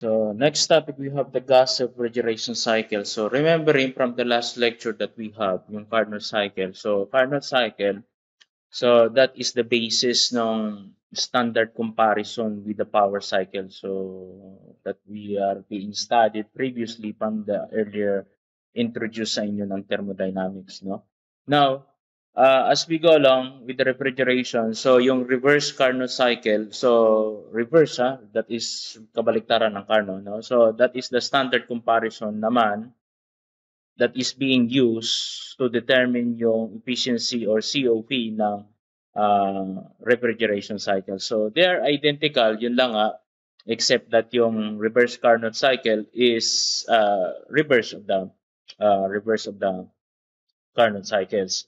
So next topic, we have the gas refrigeration cycle. So remembering from the last lecture that we have, yung Carnot cycle. So Carnot cycle, so that is the basis ng standard comparison with the power cycle. So that we are being studied previously from the earlier introduced sa inyo ng thermodynamics. No? Now, uh, as we go along with the refrigeration, so yung reverse Carnot cycle, so reverse ha, ah, that is kabaliktaran ng Carnot, no? So that is the standard comparison naman that is being used to determine yung efficiency or COP ng uh, refrigeration cycle. So they are identical, yun lang ha, ah, except that yung reverse Carnot cycle is uh, reverse of the uh, reverse of the Carnot cycles.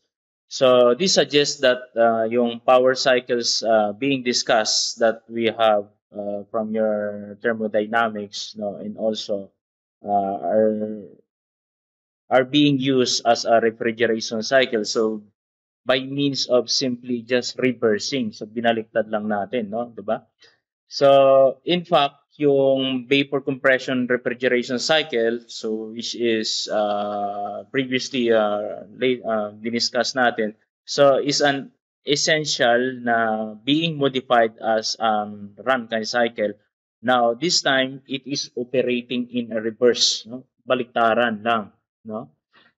So this suggests that uh, yung power cycles uh, being discussed that we have uh, from your thermodynamics no, and also uh, are, are being used as a refrigeration cycle. So by means of simply just reversing. So binaliktad lang natin, no? 'Di ba? So in fact, yung vapor compression refrigeration cycle, so which is uh, previously uh, late, uh, diniscuss natin, so is an essential na being modified as um, Rankine cycle. Now, this time, it is operating in a reverse, no? baliktaran lang. No?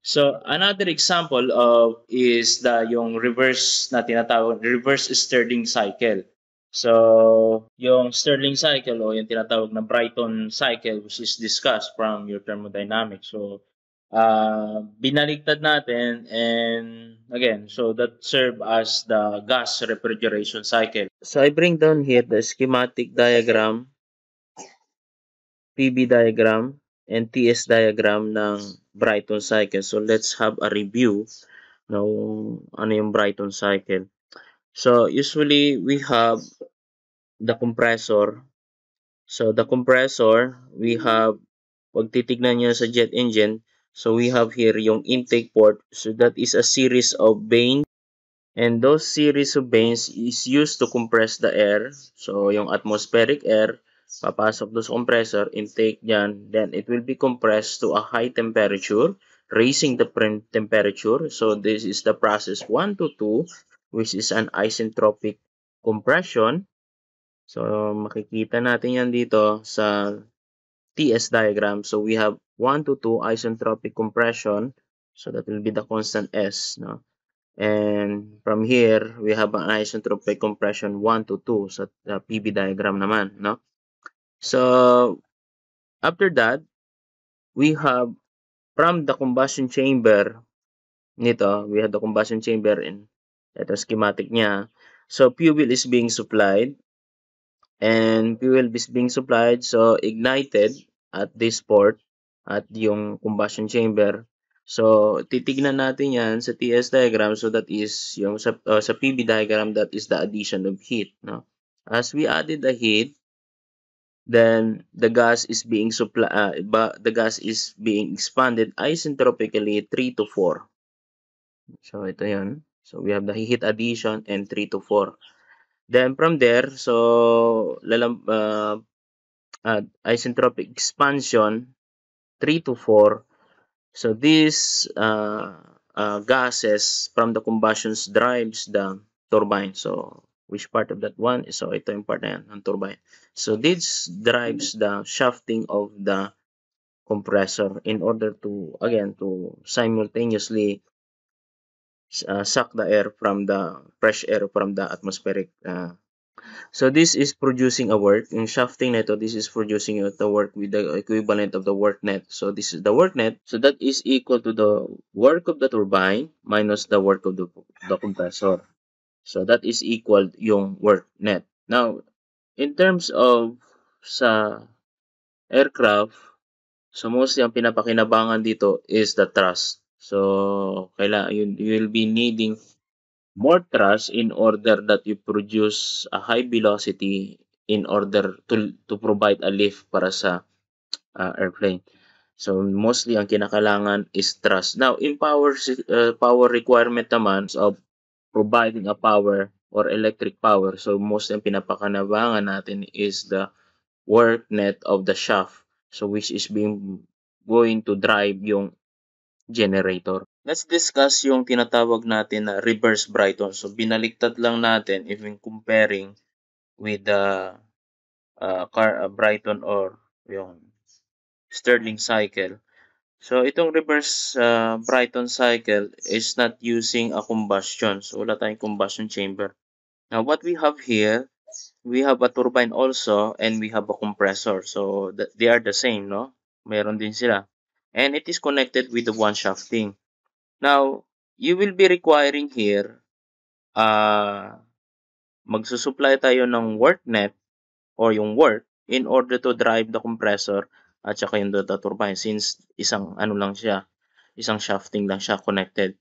So, another example of is the yung reverse na tinatawag, reverse Stirling cycle. So, yung Stirling cycle o yung tinatawag na Brighton cycle which is discussed from your thermodynamics. So, uh, ah, binaliktad natin and again, so that serve as the gas refrigeration cycle. So, I bring down here the schematic diagram, PB diagram, and TS diagram ng Brighton cycle. So, let's have a review ng ano yung Brighton cycle. So, usually we have the compressor. So the compressor, we have, pag titignan nyo sa jet engine, so we have here yung intake port. So that is a series of vanes. And those series of vanes is used to compress the air. So yung atmospheric air, papasok doon sa compressor, intake dyan. Then it will be compressed to a high temperature, raising the temperature. So this is the process 1 to 2, which is an isentropic compression. So, makikita natin yan dito sa TS diagram. So, we have 1 to 2 isentropic compression. So, that will be the constant S. No? And from here, we have an isentropic compression 1 to 2 sa uh, PB diagram naman. No? So, after that, we have from the combustion chamber nito, we have the combustion chamber in ito schematic niya. So, fuel is being supplied and fuel is being supplied so ignited at this port at yung combustion chamber so titignan natin yan sa TS diagram so that is yung sa, uh, sa PB diagram that is the addition of heat no as we added the heat then the gas is being supply uh, the gas is being expanded isentropically 3 to 4 so ito yan so we have the heat addition and 3 to 4 Then from there, so lalam uh, uh, isentropic expansion 3 to 4. So these uh, uh, gases from the combustion drives the turbine. So which part of that one? So ito yung part na yan, ng turbine. So this drives the shafting of the compressor in order to, again, to simultaneously uh, suck the air from the fresh air from the atmospheric uh, so this is producing a work in shafting net this is producing the work with the equivalent of the work net so this is the work net so that is equal to the work of the turbine minus the work of the, the compressor so that is equal yung work net now in terms of sa aircraft so mostly ang pinapakinabangan dito is the thrust So, kailangan, you, will be needing more thrust in order that you produce a high velocity in order to to provide a lift para sa uh, airplane. So mostly ang kinakailangan is thrust. Now in power uh, power requirement naman of providing a power or electric power. So mostly ang pinapakanabangan natin is the work net of the shaft. So which is being going to drive yung generator. Let's discuss yung tinatawag natin na reverse Brighton. So binaliktad lang natin if comparing with the uh, uh, car uh, Brighton or yung Stirling cycle. So itong reverse uh, Brighton cycle is not using a combustion. So wala tayong combustion chamber. Now what we have here, we have a turbine also and we have a compressor. So th- they are the same, no? Meron din sila and it is connected with the one shafting. Now, you will be requiring here uh, magsusupply tayo ng work net or yung work in order to drive the compressor at saka yung data turbine since isang ano lang siya, isang shafting lang siya connected.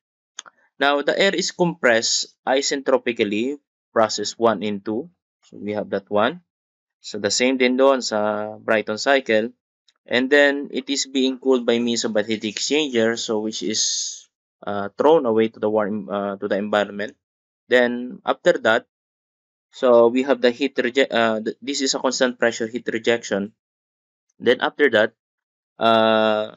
Now, the air is compressed isentropically, process 1 and 2. So, we have that one. So, the same din doon sa Brighton cycle and then it is being cooled by means of a heat exchanger so which is uh, thrown away to the warm uh, to the environment then after that so we have the heat reject uh, th this is a constant pressure heat rejection then after that uh,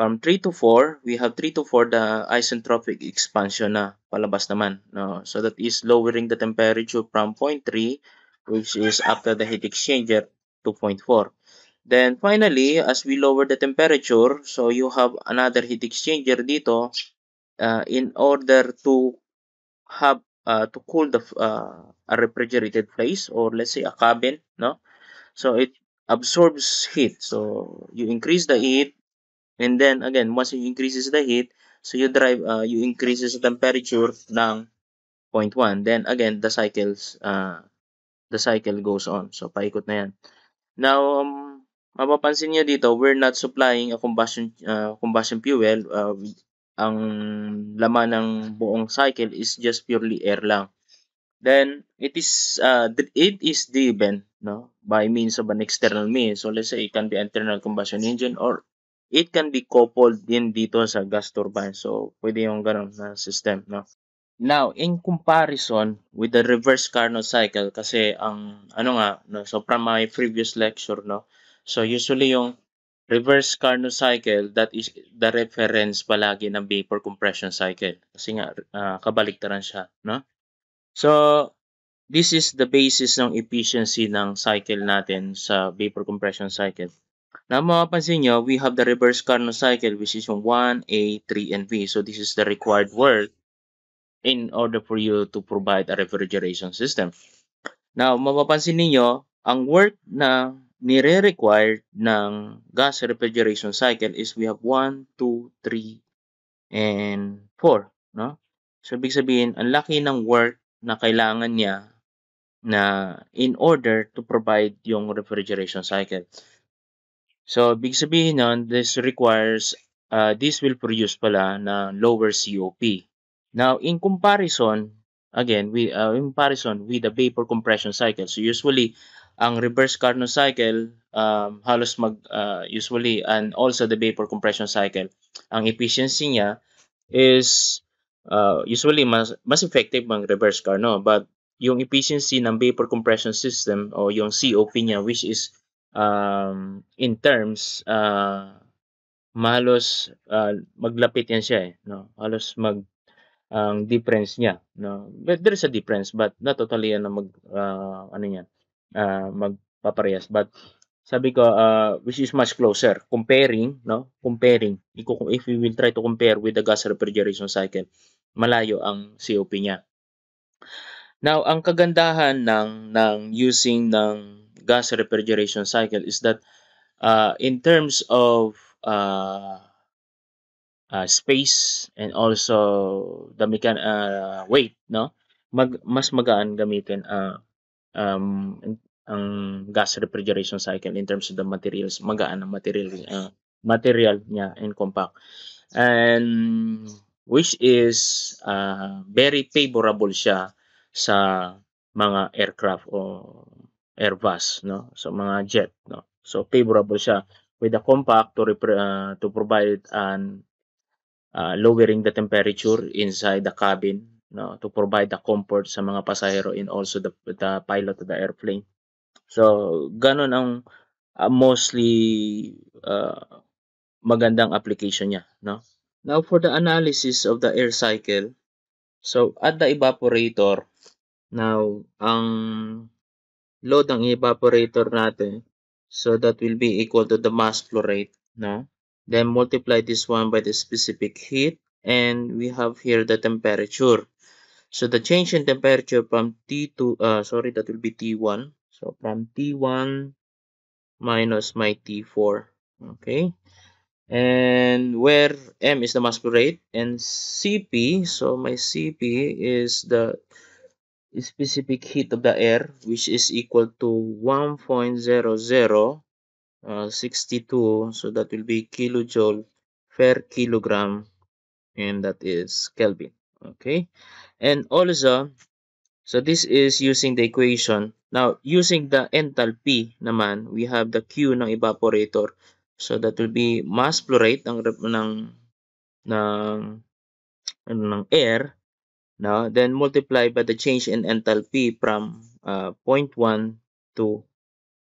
from 3 to 4 we have 3 to 4 the isentropic expansion na palabas naman no so that is lowering the temperature from 0.3 which is after the heat exchanger to 0.4 Then finally, as we lower the temperature, so you have another heat exchanger dito uh, in order to have uh, to cool the uh, a refrigerated place or let's say a cabin, no? So it absorbs heat. So you increase the heat and then again, once you increases the heat, so you drive uh, you increases the temperature ng 0.1. Then again, the cycles uh, the cycle goes on. So paikot na yan. Now um, mapapansin niyo dito, we're not supplying a combustion uh, combustion fuel. Uh, ang laman ng buong cycle is just purely air lang. Then it is uh, it is driven no by means of an external means. So let's say it can be internal combustion engine or it can be coupled din dito sa gas turbine. So pwede yung ganun na system no. Now, in comparison with the reverse Carnot cycle kasi ang ano nga no, so from my previous lecture no, So usually yung reverse Carnot cycle that is the reference palagi ng vapor compression cycle kasi nga uh, ah, kabaligtaran siya no so this is the basis ng efficiency ng cycle natin sa vapor compression cycle na mapapansin niyo, we have the reverse Carnot cycle which is yung 1, A, 3, and V. So this is the required work in order for you to provide a refrigeration system. Now, mapapansin niyo ang work na nire required ng gas refrigeration cycle is we have 1, 2, 3, and 4. No? So, ibig sabihin, ang laki ng work na kailangan niya na in order to provide yung refrigeration cycle. So, big sabihin nun, this requires, uh, this will produce pala na lower COP. Now, in comparison, again, we, uh, in comparison with the vapor compression cycle, so usually, ang reverse Carnot cycle um, halos mag uh, usually and also the vapor compression cycle ang efficiency niya is uh, usually mas mas effective mang reverse Carnot but yung efficiency ng vapor compression system o yung COP niya which is um, in terms uh, malos uh, maglapit yan siya eh no halos mag ang um, difference niya no but there is a difference but not totally yan na mag uh, ano yan uh, magpaparehas. But sabi ko, uh, which is much closer, comparing, no? Comparing, if we will try to compare with the gas refrigeration cycle, malayo ang COP niya. Now, ang kagandahan ng, ng using ng gas refrigeration cycle is that uh, in terms of uh, uh, space and also the mechan uh, weight, no? Mag, mas magaan gamitin uh, um, ang gas refrigeration cycle in terms of the materials, magaan ang material, uh, material niya and compact. And which is uh, very favorable siya sa mga aircraft o Airbus, no? So mga jet, no? So favorable siya with the compact to, uh, to provide an uh, lowering the temperature inside the cabin no, to provide the comfort sa mga pasahero and also the, the pilot of the airplane. So, ganun ang uh, mostly uh, magandang application niya, no? Now, for the analysis of the air cycle, so at the evaporator, now, ang load ng evaporator natin, so that will be equal to the mass flow rate, no? Then multiply this one by the specific heat, and we have here the temperature. So the change in temperature from T2, uh, sorry, that will be T1. So from T1 minus my T4. Okay. And where M is the mass flow rate and CP, so my CP is the specific heat of the air, which is equal to 1.0062. Uh, so that will be kilojoule per kilogram and that is Kelvin. okay and also so this is using the equation now using the enthalpy naman we have the Q ng evaporator so that will be mass flow rate ng ng ng ano, ng air no then multiply by the change in enthalpy from uh, 0.1 to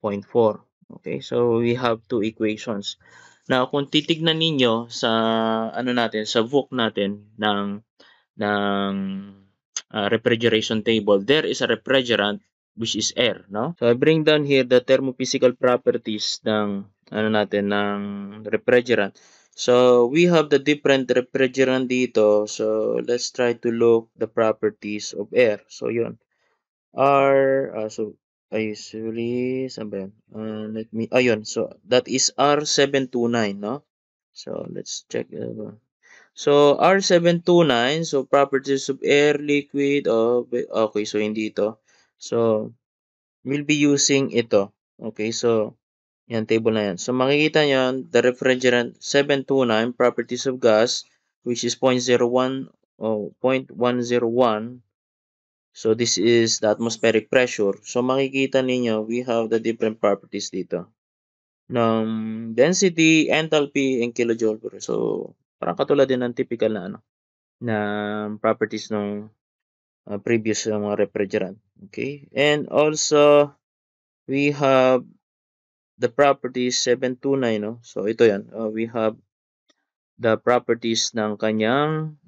0.4 okay so we have two equations now kung titignan ninyo sa ano natin sa VOC natin ng ng uh, refrigeration table, there is a refrigerant which is air, no? So I bring down here the thermophysical properties ng ano natin ng refrigerant. So we have the different refrigerant dito. So let's try to look the properties of air. So yon. R uh, so ay sorry, saan Uh, let me ayun. So that is R729, no? So let's check uh, So, R729, so properties of air, liquid, oh, okay, so hindi ito. So, we'll be using ito. Okay, so, yan, table na yan. So, makikita nyo, the refrigerant 729, properties of gas, which is 0.01, oh, 0.101. So, this is the atmospheric pressure. So, makikita ninyo, we have the different properties dito. Ng density, enthalpy, and kilojoule per. So, Parang katulad din ng typical na ano, na properties ng ah, previous na mga refrigerant, okay And also, we have the properties 729 'no, so ito 'yan, ah, we have the properties ng kaniyang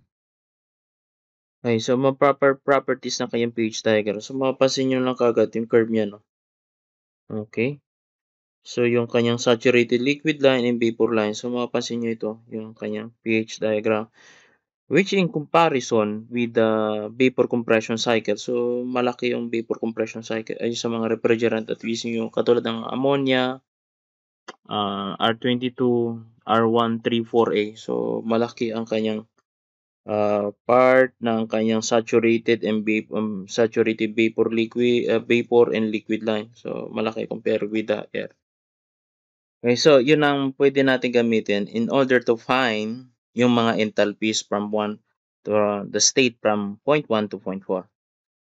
Okey, so mga proper properties ng kanyang pH diagram. So mapapansin niyo lang kaagad yung curve niya 'no, okay So, yung kanyang saturated liquid line and vapor line. So, mapapansin nyo ito, yung kanyang pH diagram. Which in comparison with the vapor compression cycle. So, malaki yung vapor compression cycle ay sa mga refrigerant at using yung katulad ng ammonia, uh, R22, R134A. So, malaki ang kanyang uh, part ng kanyang saturated and vapor, um, saturated vapor liquid uh, eh, vapor and liquid line. So, malaki compare with the air. Okay, so yun ang puwede nating gamitin in order to find yung mga entalpies from 1 to uh, the state from point 1 to point 4.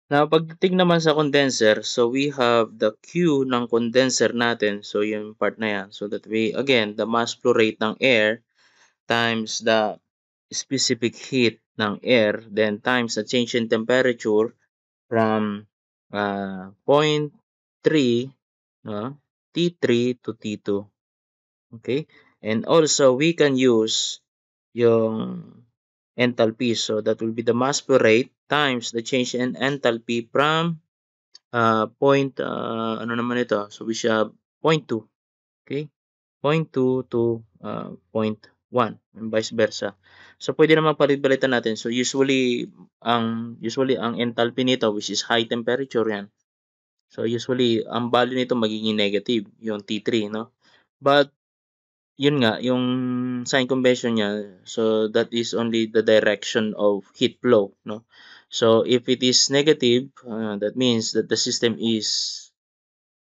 Now, pagdating naman sa condenser, so we have the Q ng condenser natin. So, yung part na yan. So, that way, again, the mass flow rate ng air times the specific heat ng air, then times the change in temperature from uh, point 3, uh, T3 to T2. Okay? And also, we can use yung enthalpy. So, that will be the mass flow rate times the change in enthalpy from uh, point, uh, ano naman ito? So, we should have 0.2. Okay? Point 0.2 to uh, point 0.1 and vice versa. So, pwede naman palit balitan natin. So, usually, ang, usually, ang enthalpy nito, which is high temperature yan. So, usually, ang value nito magiging negative, yung T3, no? But, yun nga, yung sign convention niya, so that is only the direction of heat flow, no? So if it is negative, uh, that means that the system is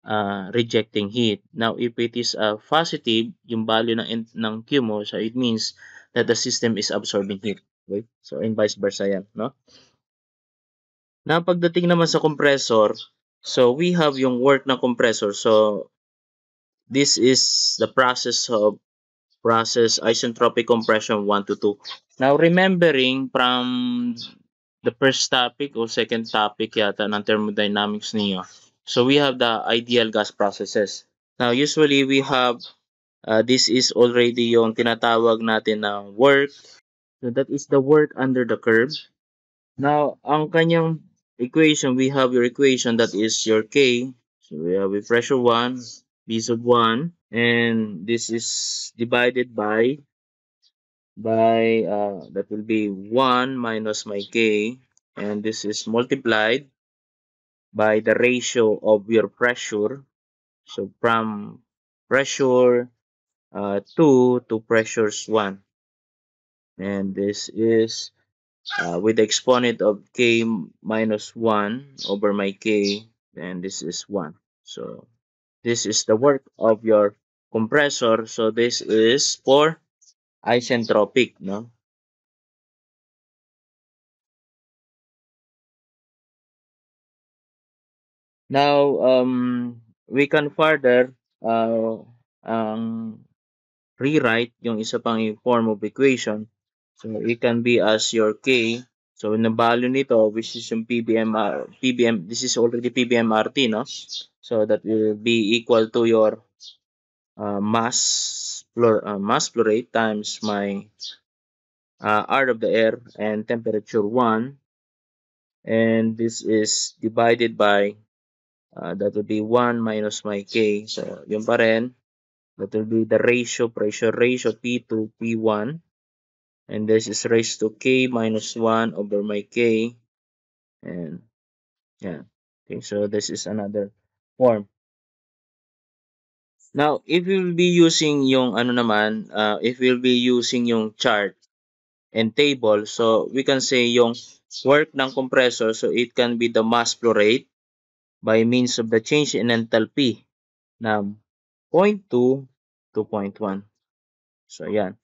uh, rejecting heat. Now if it is uh, positive, yung value ng ng Q mo, so it means that the system is absorbing heat. Okay? So and vice versa yan, no? Now pagdating naman sa compressor, so we have yung work ng compressor. So this is the process of process isentropic compression 1 to 2. Now, remembering from the first topic or second topic yata ng thermodynamics niyo, so we have the ideal gas processes. Now, usually we have, uh, this is already yung tinatawag natin na work. So that is the work under the curve. Now, ang kanyang equation, we have your equation that is your K. So we have a pressure 1, B sub 1, and this is divided by by uh, that will be 1 minus my k and this is multiplied by the ratio of your pressure so from pressure uh, 2 to pressures 1 and this is uh, with the exponent of k minus 1 over my k and this is 1 so this is the work of your compressor. So this is for isentropic, no? Now, um, we can further uh, um, rewrite yung isa pang form of equation. So, it can be as your K. So, na value nito, which is yung PBMR, PBM, this is already PBMRT, no? So, that will be equal to your uh, mass flow, uh, mass flow rate times my uh, R of the air and temperature 1 and this is divided by uh, that will be 1 minus my K so yun pa rin that will be the ratio pressure ratio P to P1 and this is raised to K minus 1 over my K and yeah okay so this is another form Now, if you'll be using yung ano naman, uh, if you'll be using yung chart and table, so we can say yung work ng compressor, so it can be the mass flow rate by means of the change in enthalpy na 0.2 to 0.1. So, yan.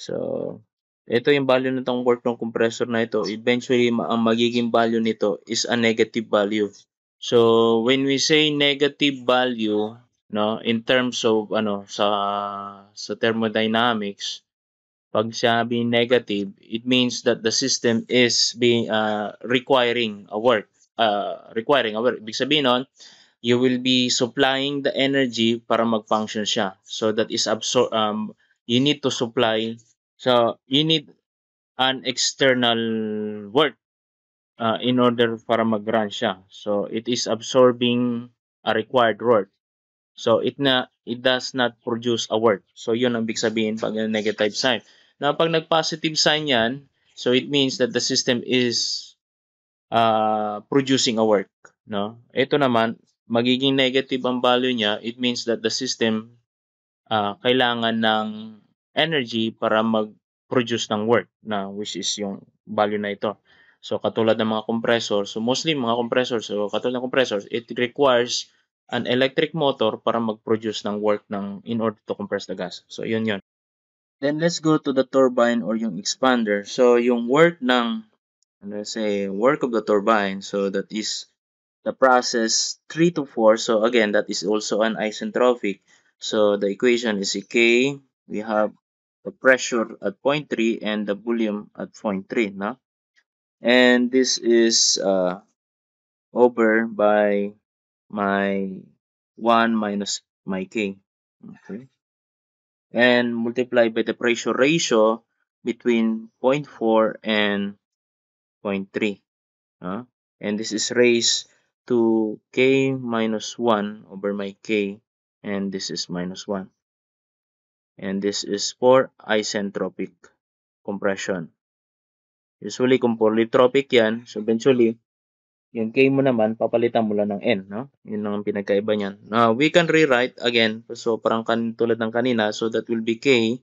So, ito yung value ng work ng compressor na ito. Eventually, ang magiging value nito is a negative value. So, when we say negative value, no in terms of ano sa sa thermodynamics pag sabi negative it means that the system is being uh, requiring a work uh, requiring a work ibig sabihin noon you will be supplying the energy para mag-function siya so that is absor um you need to supply so you need an external work uh, in order para mag-run siya so it is absorbing a required work So it na it does not produce a word. So yun ang big sabihin pag negative sign. Na pag nag-positive sign yan, so it means that the system is uh, producing a work, no? Ito naman magiging negative ang value niya, it means that the system uh, kailangan ng energy para mag-produce ng work na which is yung value na ito. So katulad ng mga compressor, so mostly mga compressor, so katulad ng compressor, it requires an electric motor para mag-produce ng work ng in order to compress the gas. So, yun yun. Then, let's go to the turbine or yung expander. So, yung work ng, ano, let's say, work of the turbine. So, that is the process 3 to 4. So, again, that is also an isentropic. So, the equation is K. We have the pressure at point 3 and the volume at point 3. No? And this is uh, over by my 1 minus my K. Okay. And multiply by the pressure ratio between 0.4 and 0.3. Uh, and this is raised to K minus 1 over my K. And this is minus 1. And this is for isentropic compression. Usually, kung polytropic yan, so eventually, Yung k mo naman, papalitan mo lang ng n. No? Yun lang ang pinagkaiba niyan. Now, we can rewrite again. So, parang kan tulad ng kanina. So, that will be k.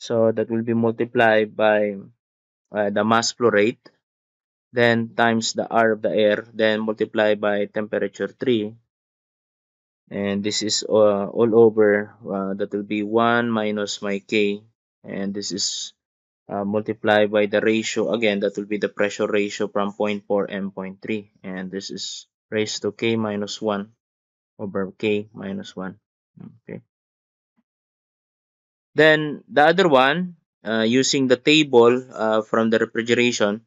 So, that will be multiplied by uh, the mass flow rate. Then, times the r of the air. Then, multiply by temperature 3. And this is uh, all over. Uh, that will be 1 minus my k. And this is Uh, multiply by the ratio again that will be the pressure ratio from 0.4 and 0.3 and this is raised to k minus 1 over k minus 1 okay then the other one uh, using the table uh, from the refrigeration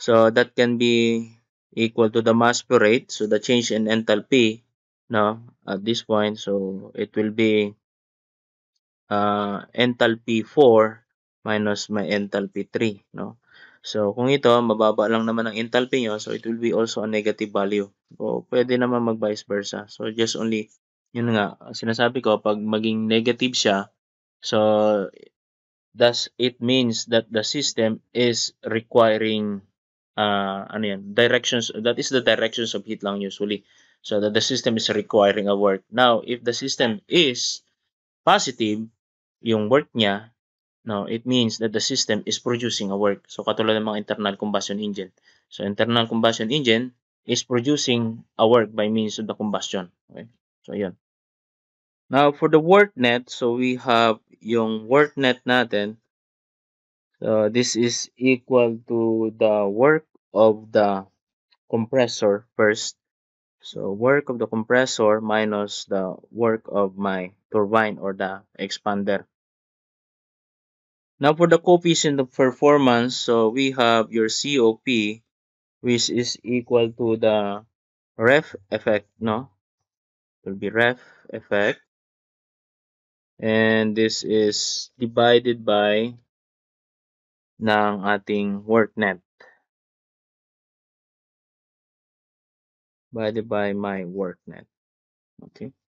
so that can be equal to the mass per rate so the change in enthalpy now at this point so it will be uh, enthalpy 4 minus my enthalpy 3, no? So, kung ito, mababa lang naman ang enthalpy nyo, so it will be also a negative value. O, pwede naman mag vice versa. So, just only, yun nga, sinasabi ko, pag maging negative siya, so, thus it means that the system is requiring, uh, ano yan, directions, that is the directions of heat lang usually. So, that the system is requiring a work. Now, if the system is positive, yung work niya, Now, it means that the system is producing a work. So, katulad ng mga internal combustion engine. So, internal combustion engine is producing a work by means of the combustion. Okay? So, yun. Now, for the work net, so we have yung work net natin. So, this is equal to the work of the compressor first. So, work of the compressor minus the work of my turbine or the expander. Now for the coefficient of performance, so we have your COP, which is equal to the ref effect, no? will be ref effect. And this is divided by ng ating work net. Divided by my work net. Okay.